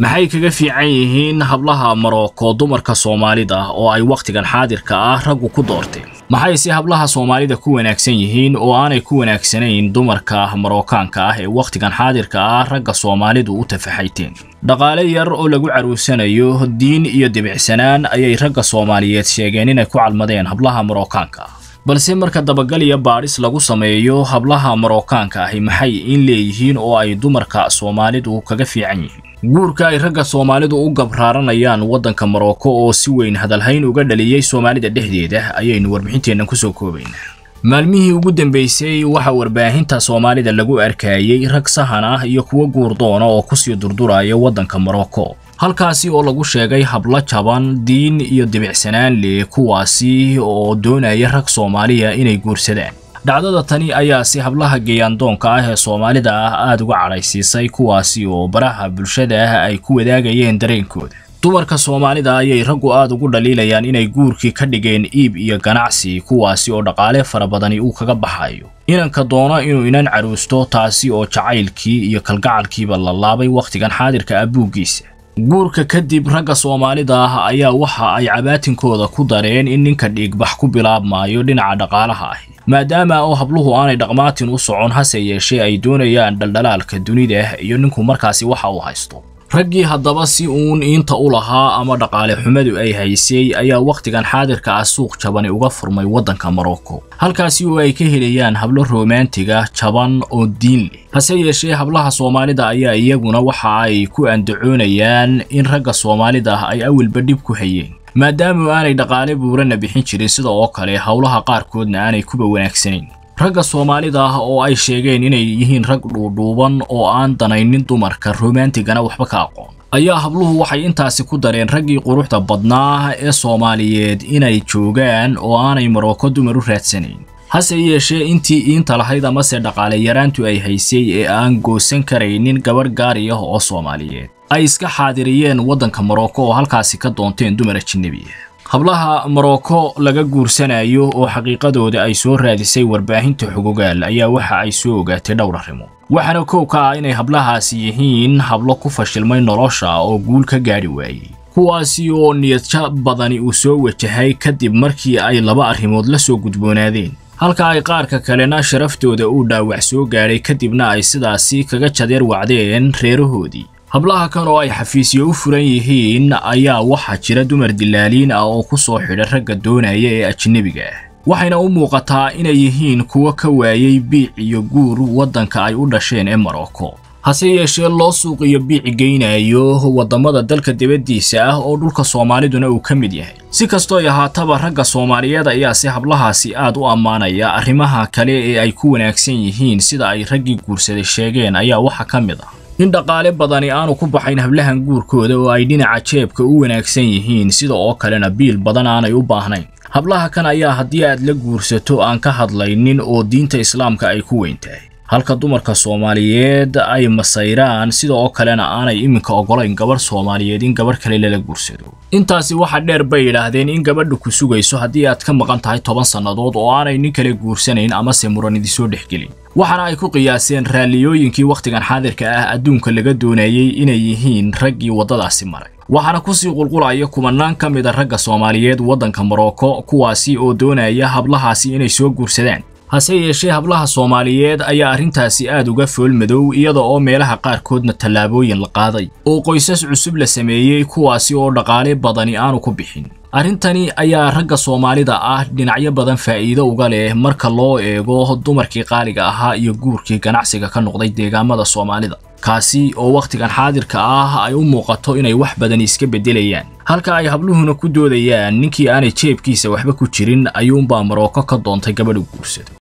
maxay kaga fiican yihiin hablaha marooko dumarka soomaalida oo ay wakhtigan xaadirka ah raggu ku doorteen maxay si hablaha soomaalida ku wanaagsan yihiin oo aanay ku wanaagsanayn dumarka marookaanka ah ee wakhtigan xaadirka ah ragga soomaalidu u tafaxayteen dhaqaale yar oo lagu caruusanayo diin iyo dibicsanaan ayay ragga soomaaliyeed sheegeen inay ku calmadeen hablaha marookaanka balse marka dabagaliya iyo baadhis lagu sameeyo hablaha marookaanka ahi maxay in leeyihiin oo ay dumarka soomaalidu kaga fiican yihiin guurka ay ragga soomaalidu u gabraaranayaan waddanka marooko oo si weyn hadalhayn uga dhaliyey soomaalida dhexdeeda ayaynu warbixinteennan kusoo koobaynaa maalmihii ugu dambeysay waxaa warbaahinta soomaalida lagu arkaayey rag sahan ah iyo kuwo guurdoona oo kusii durduraya waddanka morocco halkaasi oo lagu sheegay habla jaban diin iyo dibicsanaan leh kuwaasi oo doonaya rag soomaaliya inay guursadaan dhacdada tani ayaa si hablaha geeyaandoonka ah ee soomaalida ah aada uga cadhaysiisay kuwaasi oo baraha bulshada ah ay ku wadaagayeen dareenkooda dumarka soomaalida ayay raggu aad ugu dhaliilayaan inay guurkii ka dhigeen iib iyo ganacsi kuwaasi oo dhaqaale fara badani uu kaga baxayo inanka doono inuu inan caruusto taasi oo jacaylkii iyo kalgacalkiiba la laabay wakhtigan xaadirka abuuggiisa guurka kadib ragga soomaalida ah ayaa waxa ay cabaatinkooda ku dareen in ninka dhiigbax ku bilaabmaayo dhinaca dhaqaalaha ahi maadaama oo habluhu aanay dhaqmaatin u socon hase yeeshee ay doonayaan dhaldhalaalka dunida eh iyo ninku markaasi waxa uu haysto raggii haddaba si uun iinta u lahaa ama dhaqaale xumadu ay haysay ayaa wakhtigan xaadirka ah suuq jabani uga furmay waddanka morocco halkaasi oo ay ka helayaan hablo romantiga jaban oo diin leh hase yeeshee hablaha soomaalida ayaa iyaguna waxa ay ku andacoonayaan in ragga soomaalida ah ay awalba dhib ku hayeen maadaama aanay dhaqaale buuranna bixin jirin sida oo kale howlaha qaarkoodna aanay kuba wanaagsanayn ragga soomaalida ah oo ay sheegeen inay yihiin rag dhuudhuuban oo aan danaynin dumarka romantigana waxba ka aqoon ayaa habluhu waxay intaasi ku dareen raggii quruxda badnaa ee soomaaliyeed inay joogaan oo aanay marooko dumar u raadsanayn hase yeeshee intii iinta lahayd amase dhaqaale yaraantu ay haysay ee aan goosan karaynin gabarh gaari ah oo soomaaliyeed ay iska xaadiriyeen waddanka morocco oo halkaasi ka doonteen dumar ajinabiya hablaha morocco laga guursanayo oo xaqiiqadooda ay soo raadisay warbaahinta xogogaal ayaa waxa ay soo ogaatay dhowr arrimood waxaana koow ka ah inay hablahaasi yihiin hablo ku fashilmay nolosha oo guul ka gaari waayey kuwaasi oo niyadja badani uu soo wajahay kadib markii ay laba arrimood la soo gudboonaadeen halka ay qaarka kalena sharaftooda uu dhaawac soo gaadhay kadibna ay sidaasi kaga jadeer wacdeen reerahoodii hablaha kan oo ay xafiisyo u furan yihiin ayaa waxaa jira dumar dilaaliin ah oo ku soo xidha ragga doonaya ee ajnebiga ah waxayna u muuqataa inay yihiin kuwa ka waayey biic iyo guur waddanka ay u dhasheen ee maroko hase yeeshee loo suuqiyo biic geynayo waddamada dalka dibaddiisa ah oo dhulka soomaaliduna uu ka mid yahay si kastooy ahaataba ragga soomaaliyeed ayaa si hablahaasi aad u ammaanaya arrimaha kale ee ay ku wanaagsan yihiin sida ay raggii guursaday sheegeen ayaa waxa ka mid ah in dhaqaale badani aanu ku baxayn hablahan guurkooda oo ay dhinaca jeebka u wanaagsan yihiin sida oo kalena biil badan aanay u baahnayn hablaha kan ayaa haddii aad la guursato aan ka hadlaynin oo diinta islaamka ay ku weyn tahay halka dumarka soomaaliyeed ay masayraan sida oo kalena aanay iminka ogolayn gabadh soomaaliyeed in gabadh kale lala guursado intaasi waxa dheer bay yidhaahdeen in gabadhu ku sugayso haddii aad ka maqan tahay toban sannadood oo aanay nin kale guursanayn amase muranidi soo dhexgelin waxaana ay ku qiyaaseen raalliyooyinkii wakhtigan xaadirka ah adduunka laga doonayey inay yihiin raggii waddadaasi maray waxaana kusii qulqulaya kumanaan ka mida ah ragga soomaaliyeed waddanka morocco kuwaasi oo doonaya hablahaasi inay soo guursadaan hase yeeshee hablaha soomaaliyeed ayaa arrintaasi aad uga fool madow iyada oo meelaha qaarkoodna tallaabooyin la qaaday oo qoysas cusub la sameeyey kuwaasi oo dhaqaale badani aanu ku bixin arrintani ayaa ragga soomaalida ah dhinacyo badan faa'iido uga leh marka loo eego dumarkii qaaliga ahaa iyo guurkii ganacsiga ka noqday deegaamada soomaalida kaasi oo wakhtigan xaadirka ah ay u muuqato inay wax badani iska beddelayaan halka ay habluhuna ku doodayaan ninkii aanay jeebkiisa waxba ku jirin ayuunbaa marooko ka doontay gabadhu guursado